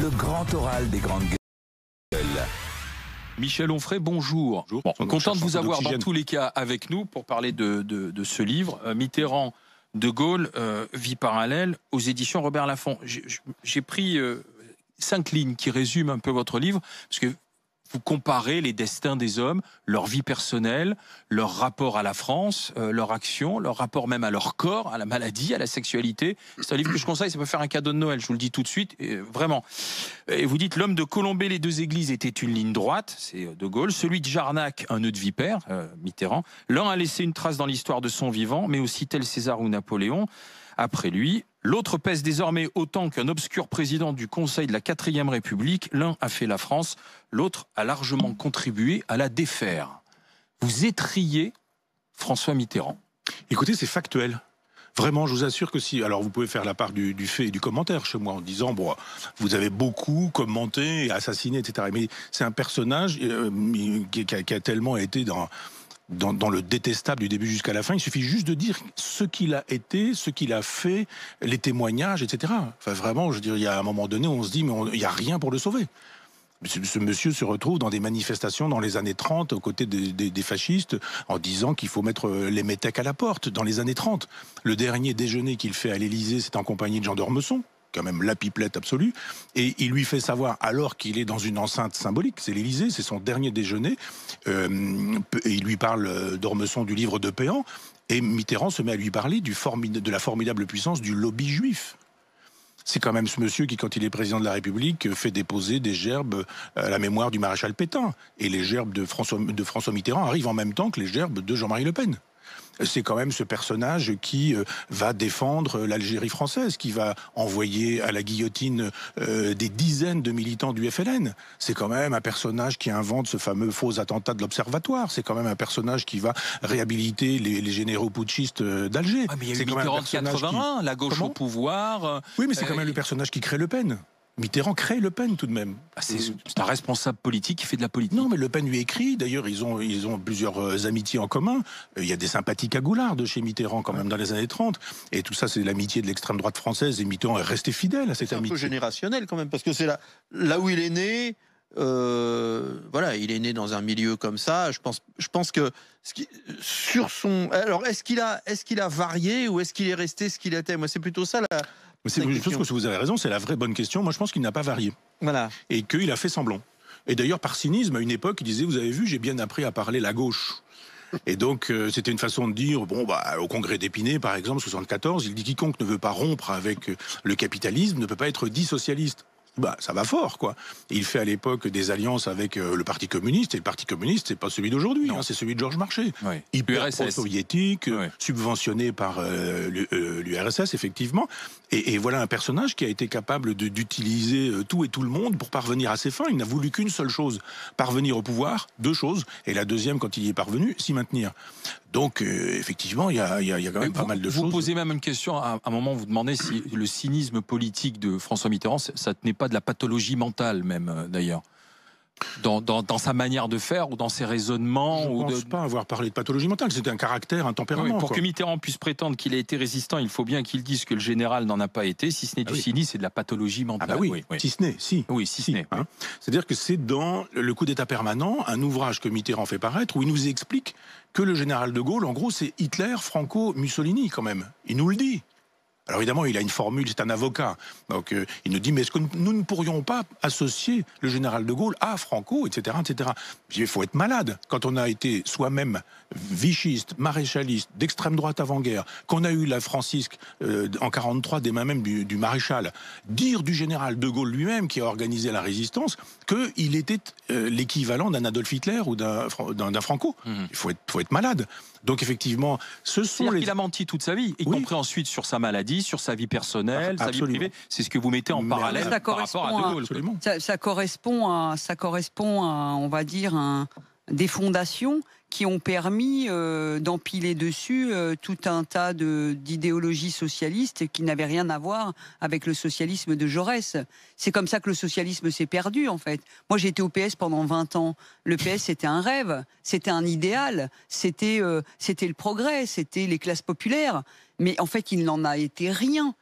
le grand oral des grandes guerres. Michel Onfray, bonjour. Bonjour. content de vous avoir dans tous les cas avec nous pour parler de, ce livre. Euh, Mitterrand, De Gaulle, euh, Vie parallèle, aux éditions Robert Laffont. J'ai pris euh, cinq lignes qui résument un peu votre livre, parce que vous comparez les destins des hommes, leur vie personnelle, leur rapport à la France, euh, leur action, leur rapport même à leur corps, à la maladie, à la sexualité. C'est un livre que je conseille, ça peut faire un cadeau de Noël, je vous le dis tout de suite, euh, vraiment. Et vous dites, l'homme de Colombey, les deux églises étaient une ligne droite, c'est euh, De Gaulle, celui de Jarnac, un nœud de vipère, Mitterrand. L'un a laissé une trace dans l'histoire de son vivant, mais aussi tel César ou Napoléon. Après lui, l'autre pèse désormais autant qu'un obscur président du Conseil de la 4 République. L'un a fait la France, l'autre a largement contribué à la défaire. Vous étriez François Mitterrand. Écoutez, c'est factuel. Vraiment, je vous assure que si. Alors, vous pouvez faire la part du, fait et du commentaire chez moi en disant, bon, vous avez beaucoup commenté, assassiné, etc. Mais c'est un personnage euh, qui, qui a tellement été dans dans, le détestable du début jusqu'à la fin. Il suffit juste de dire ce qu'il a été, ce qu'il a fait, les témoignages, etc. Enfin, vraiment, je dirais, dire, y a un moment donné on se dit, mais il n'y a rien pour le sauver. Ce monsieur se retrouve dans des manifestations dans les années 30 aux côtés des, fascistes en disant qu'il faut mettre euh, les métèques à la porte dans les années 30. Le dernier déjeuner qu'il fait à l'Élysée, c'est en compagnie de Jean d'Ormesson, quand même la pipelette absolue, et il lui fait savoir, alors qu'il est dans une enceinte symbolique, c'est l'Élysée, c'est son dernier déjeuner, euh, et il lui parle euh, d'Ormesson du livre de Péan, et Mitterrand se met à lui parler du de la formidable puissance du lobby juif. C'est quand même ce monsieur qui, quand il est président de la République, fait déposer des gerbes à la mémoire du maréchal Pétain. Et les gerbes de François Mitterrand arrivent en même temps que les gerbes de Jean-Marie Le Pen c'est quand même ce personnage qui euh, va défendre euh, l'Algérie française, qui va envoyer à la guillotine euh, des dizaines de militants du FLN. C'est quand même un personnage qui invente ce fameux faux attentat de l'Observatoire. C'est quand même un personnage qui va réhabiliter les, généraux putschistes d'Alger. C'est ah, mais il y a la gauche au pouvoir. Oui, mais c'est quand même le personnage qui crée Le Pen. Mitterrand crée Le Pen tout de même. Ah, c'est un responsable politique qui fait de la politique. Non, mais Le Pen lui écrit. D'ailleurs, ils ont, ils ont plusieurs euh, amitiés en commun. Euh, il y a des sympathiques à Goulard de chez Mitterrand quand même dans les années 30. Et tout ça, c'est l'amitié de l'extrême droite française. Et Mitterrand est resté fidèle à cette amitié. C'est un peu générationnel quand même, parce que c'est là, là où il est né. Euh, voilà, il est né dans un milieu comme ça. Je pense, je pense que sur son. Alors, est-ce qu'il a, est-ce a varié ou est-ce qu'il est resté ce qu'il était Moi, c'est plutôt ça la, je pense que vous avez raison, c'est la vraie bonne question. Moi, je pense qu'il n'a pas varié. Voilà. Et qu'il a fait semblant. Et d'ailleurs, par cynisme, à une époque, il disait Vous avez vu, j'ai bien appris à parler la gauche. Et donc, euh, c'était une façon de dire, bon, bah, au congrès d'Épinay, par exemple, 74, il dit quiconque ne veut pas rompre avec euh, le capitalisme ne peut pas être dit socialiste bah, ça va fort, quoi. Il fait à l'époque des alliances avec euh, le Parti communiste, et le Parti communiste, c'est pas celui d'aujourd'hui, hein, c'est celui de Georges Marchais. Oui. Hyper soviétique, subventionné par euh, euh, l'URSS, effectivement. Et, et, voilà un personnage qui a été capable d'utiliser tout et tout le monde pour parvenir à ses fins. Il n'a voulu qu'une seule chose, parvenir au pouvoir, deux choses, et la deuxième, quand il y est parvenu, s'y maintenir. Donc, euh, effectivement, il y a, quand même pas mal de choses. Vous posez même une question, à, un moment, vous demandez si le cynisme politique de François Mitterrand, ça tenait pas de la pathologie mentale même, euh, d'ailleurs dans, sa manière de faire ou dans ses raisonnements. Je ne pense pas avoir parlé de pathologie mentale, c'est un caractère, un tempérament. pour que Mitterrand puisse prétendre qu'il a été résistant, il faut bien qu'il dise que le général n'en a pas été. Si ce n'est ah du cynisme, c'est de la pathologie ah mentale. Ah oui, si ce n'est, si. Oui, si, ce n'est. Hein. C'est-à-dire que c'est dans Le coup d'État permanent, un ouvrage que Mitterrand fait paraître, où il nous explique que le général de Gaulle, en gros, c'est Hitler, Franco, Mussolini quand même. Il nous le dit. Alors évidemment, il a une formule, c'est un avocat. Donc euh, il nous dit, mais est-ce que nous ne pourrions pas associer le général de Gaulle à Franco, etc. etc. Il faut être malade. Quand on a été soi-même vichiste, maréchaliste, d'extrême droite avant-guerre, qu'on a eu la francisque euh, en 43 des mains même du, maréchal, dire du général de Gaulle lui-même, qui a organisé la résistance, qu'il était euh, l'équivalent d'un Adolf Hitler ou d'un Franco. Mmh. Il faut être malade. Donc effectivement, ce sont les... Il a menti toute sa vie, y compris ensuite sur sa maladie, sur sa vie personnelle, sa vie privée. C'est ce que vous mettez en parallèle ça par rapport à, De Gaulle. Ça, ça, correspond à, ça correspond à, on va dire, un, des fondations qui ont permis euh, d'empiler dessus euh, tout un tas d'idéologies socialistes qui n'avaient rien à voir avec le socialisme de Jaurès. C'est comme ça que le socialisme s'est perdu, en fait. Moi, j'étais au PS pendant 20 ans. Le PS, c'était un rêve, c'était un idéal, euh, c'était le progrès, c'était les classes populaires. Mais en fait, il n'en a été rien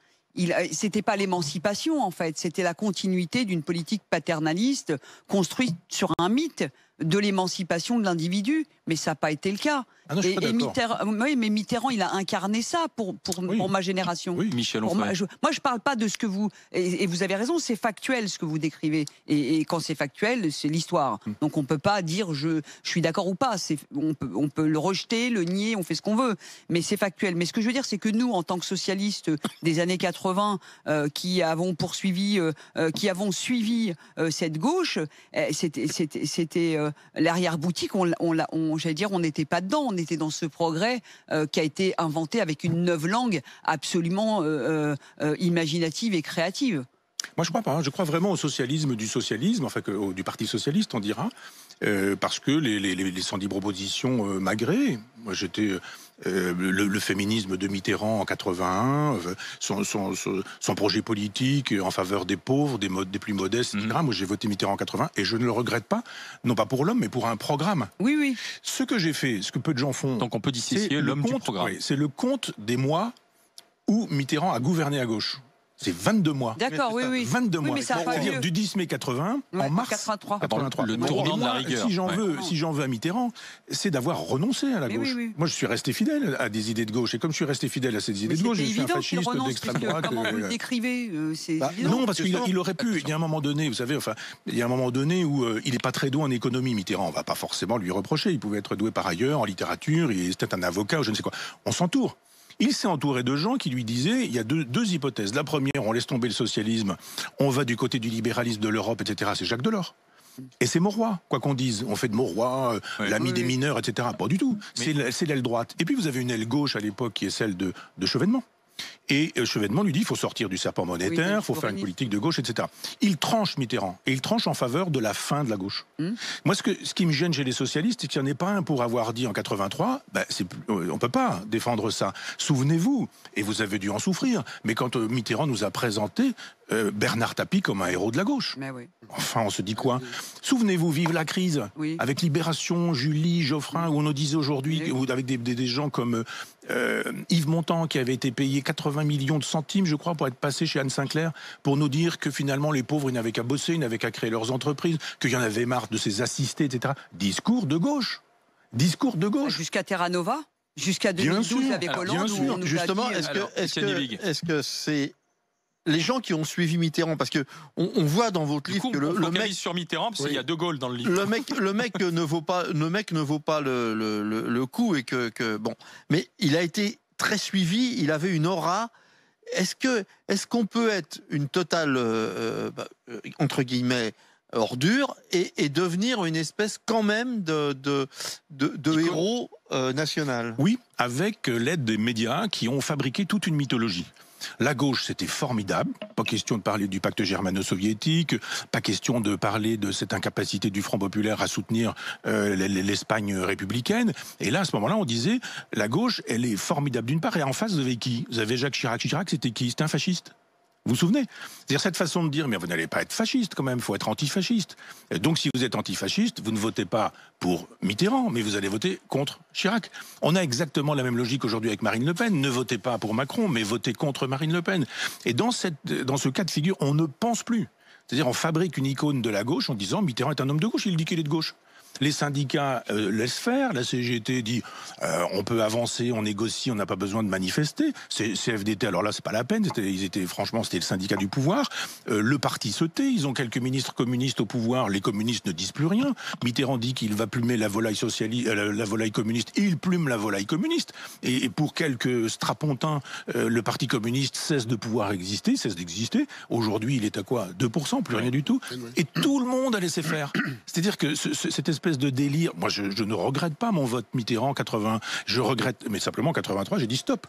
c'était pas l'émancipation en fait, c'était la continuité d'une politique paternaliste construite sur un mythe de l'émancipation de l'individu, mais ça n'a pas été le cas. Ah et, Mitterrand, euh, oui, mais Mitterrand, il a incarné ça pour, pour, ma génération. Oui, Michel je, Moi, je parle pas de ce que vous. Et, vous avez raison, c'est factuel ce que vous décrivez. Et, quand c'est factuel, c'est l'histoire. Hmm. Donc on ne peut pas dire je, suis d'accord ou pas. On peut, le rejeter, le nier, on fait ce qu'on veut. Mais c'est factuel. Mais ce que je veux dire, c'est que nous, en tant que socialistes des années 80, euh, qui avons poursuivi, euh, qui avons suivi cette gauche, eh, c'était l'arrière-boutique, on, on j'allais dire, on n'était pas dedans on était dans ce progrès euh, qui a été inventé avec une neuve langue absolument euh, euh, imaginative et créative. Moi, je crois pas. Hein. Je crois vraiment au socialisme du socialisme, enfin que, du Parti socialiste, on dira, euh, parce que les, les, les 110 propositions euh, Moi, j'étais euh, le, féminisme de Mitterrand en 81, son, projet politique en faveur des pauvres, des, des plus modestes, etc. Mhm. Moi, j'ai voté Mitterrand en 80 et je ne le regrette pas, non pas pour l'homme, mais pour un programme. Oui, oui. Ce que j'ai fait, ce que peu de gens font. Donc on peut dissocier l'homme programme. c'est le compte des mois où Mitterrand a gouverné à gauche. C'est 22 mois. D'accord, oui, oui. 22 mois. C'est-à-dire du 10 mai 80 en mars 83. Le tournant de la rigueur. Si j'en veux, si j'en veux à Mitterrand, c'est d'avoir renoncé à la gauche. Moi, je suis resté fidèle à des idées de gauche, et comme je suis resté fidèle à ces idées de gauche, je suis un fasciste d'extrême droite. Comment vous le décrivez euh, bah, Non, parce qu'il aurait pu. Il y a un moment donné, vous savez, enfin, il y a un moment donné où euh, il n'est pas très doué en économie. Mitterrand, on va pas forcément lui reprocher. Il pouvait être doué par ailleurs en littérature. Il était un avocat ou je ne sais quoi. On s'entoure il s'est entouré de gens qui lui disaient, il y a deux, hypothèses. La première, on laisse tomber le socialisme, on va du côté du libéralisme de l'Europe, etc. C'est Jacques Delors. Et c'est Mauroy, quoi qu'on dise. On fait de Mauroy euh, l'ami des mineurs, etc. Pas du tout. C'est l'aile droite. Et puis vous avez une aile gauche à l'époque qui est celle de, de Chevènement. Et euh, Chevènement lui dit il faut sortir du serpent monétaire, bah, il faut faire une politique de gauche, etc. Il tranche Mitterrand et il tranche en faveur de la fin de la gauche. Hmm. Moi, ce, qui me gêne chez les socialistes, c'est qu'il n'y en ait pas un pour avoir dit en 83 bah, euh, on ne peut pas défendre ça. Souvenez-vous, et vous avez dû en souffrir, mais quand euh, Mitterrand nous a présenté Bernard Tapie comme un héros de la gauche. Enfin, on se dit quoi Souvenez-vous, vive la crise, avec Libération, Julie, Geoffrin, où on nous disait aujourd'hui, avec des, gens comme euh, Yves Montand qui avait été payé 80 millions de centimes, je crois, pour être passé chez Anne Sinclair, pour nous dire que finalement les pauvres, ils n'avaient qu'à bosser, ils n'avaient qu'à créer leurs entreprises, qu'il y en avait marre de ces assistés, etc. Discours de gauche. Discours de gauche. Jusqu'à Terra Nova Jusqu'à 2012 avec Hollande. Justement, que, est-ce que c'est les gens qui ont suivi Mitterrand, parce que on, voit dans votre livre que le, mec sur Mitterrand, parce qu'il y a dans le livre. Le mec, ne vaut pas, le mec ne vaut pas le, coup et que, bon, mais il a été très suivi, il avait une aura. Est-ce que, est qu'on peut être une totale euh, euh, bah, euh, entre guillemets ordure et, devenir une espèce quand même de, de, héros national. Oui, avec l'aide des médias qui ont fabriqué toute une mythologie. La gauche, c'était formidable. Pas question de parler du pacte germano-soviétique, pas question de parler de cette incapacité du Front populaire à soutenir euh, l'Espagne républicaine. Et là, à ce moment-là, on disait, la gauche, elle est formidable d'une part, et en face, vous avez qui Vous avez Jacques Chirac. Chirac, c'était qui C'était un fasciste vous vous souvenez C'est-à-dire cette façon de dire, mais vous n'allez pas être fasciste quand même, il faut être antifasciste. Euh, donc si vous êtes antifasciste, vous ne votez pas pour Mitterrand, mais vous allez voter contre Chirac. On a exactement la même logique aujourd'hui avec Marine Le Pen. Ne votez pas pour Macron, mais votez contre Marine Le Pen. Et dans, cette, euh, dans ce cas de figure, on ne pense plus. C'est-à-dire on fabrique une icône de la gauche en disant Mitterrand est un homme de gauche, il dit qu'il est de gauche. Les syndicats euh, laissent faire. La CGT dit euh, on peut avancer, on négocie, on n'a pas besoin de manifester. C'est CFDT, alors là, c'est pas la peine. Ils étaient, franchement, c'était le syndicat du pouvoir. Euh, le parti se Ils ont quelques ministres communistes au pouvoir. Les communistes ne disent plus rien. Mitterrand dit qu'il va plumer la volaille socialiste, la, volaille communiste. Il plume la volaille communiste. Et, pour quelques strapontins, le parti communiste cesse de pouvoir exister, cesse d'exister. Aujourd'hui, il est à quoi 2%, plus rien du tout. Et tout le monde a laissé faire. C'est-à-dire que cette espèce espèce de délire. Moi, je, ne regrette pas mon vote Mitterrand 80. Je regrette, mais simplement 83, j'ai dit stop.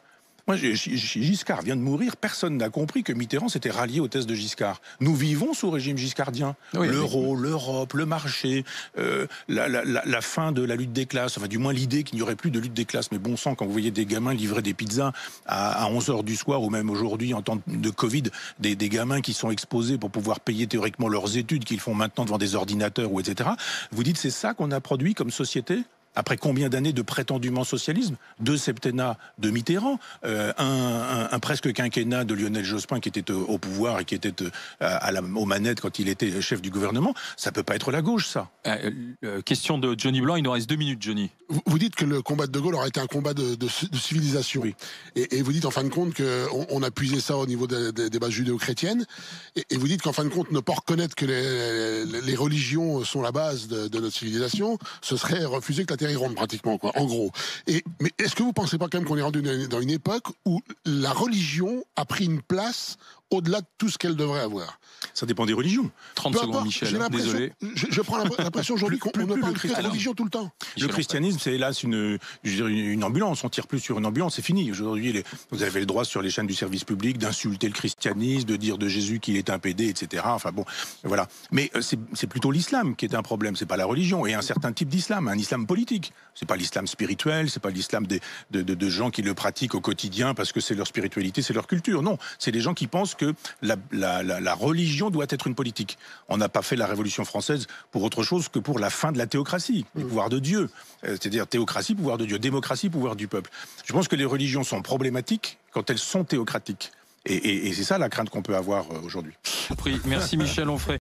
Moi, Giscard vient de mourir, personne n'a compris que Mitterrand s'était rallié au test de Giscard. Nous vivons sous régime giscardien. L'euro, l'Europe, le marché, euh, la, fin de la lutte des classes, enfin du moins l'idée qu'il n'y aurait plus de lutte des classes. Mais bon sang, quand vous voyez des gamins livrer des pizzas à, 11h du soir ou même aujourd'hui en temps de Covid, des, des gamins qui sont exposés pour pouvoir payer théoriquement leurs études qu'ils font maintenant devant des ordinateurs ou etc. Vous dites c'est ça qu'on a produit comme société après combien d'années de prétendument socialisme Deux septennats de Mitterrand, euh, un, presque quinquennat de Lionel Jospin qui était euh, au pouvoir et qui était euh, à, la, aux manettes quand il était chef du gouvernement. Ça peut pas être la gauche, ça. question de Johnny Blanc, il nous reste deux minutes, Johnny. Vous, dites que le combat de De Gaulle aurait été un combat de, civilisation. Oui. Et, vous dites en fin de compte qu'on on a puisé ça au niveau des, bases judéo-chrétiennes. Et, vous dites qu'en fin de compte, ne pas reconnaître que les, religions sont la base de, de notre civilisation, ce serait refuser que la ronde pratiquement, quoi, en gros. Et, mais est-ce que vous pensez pas quand même qu'on est rendu dans une époque où la religion a pris une place au-delà de tout ce qu'elle devrait avoir. Ça dépend des religions. 30 secondes, Michel. Désolé. Je, je prends l'impression aujourd'hui qu'on ne parle plus de religion tout le temps. le christianisme, c'est hélas une, je une ambulance. On tire plus sur une ambulance, c'est fini. Aujourd'hui, vous avez le droit sur les chaînes du service public d'insulter le christianisme, de dire de Jésus qu'il est un PD, etc. Enfin bon, voilà. Mais euh, c'est plutôt l'islam qui est un problème, c'est pas la religion. Et un certain type d'islam, un islam politique. C'est pas l'islam spirituel, c'est pas l'islam de, de gens qui le pratiquent au quotidien parce que c'est leur spiritualité, c'est leur culture. Non, c'est des gens qui pensent que la, religion doit être une politique. On n'a pas fait la Révolution française pour autre chose que pour la fin de la théocratie, du mm. pouvoir de Dieu. Euh, c'est-à-dire théocratie, pouvoir de Dieu, démocratie, pouvoir du peuple. Je pense que les religions sont problématiques quand elles sont théocratiques. Et, c'est ça la crainte qu'on peut avoir euh, aujourd'hui. Merci Michel Onfray.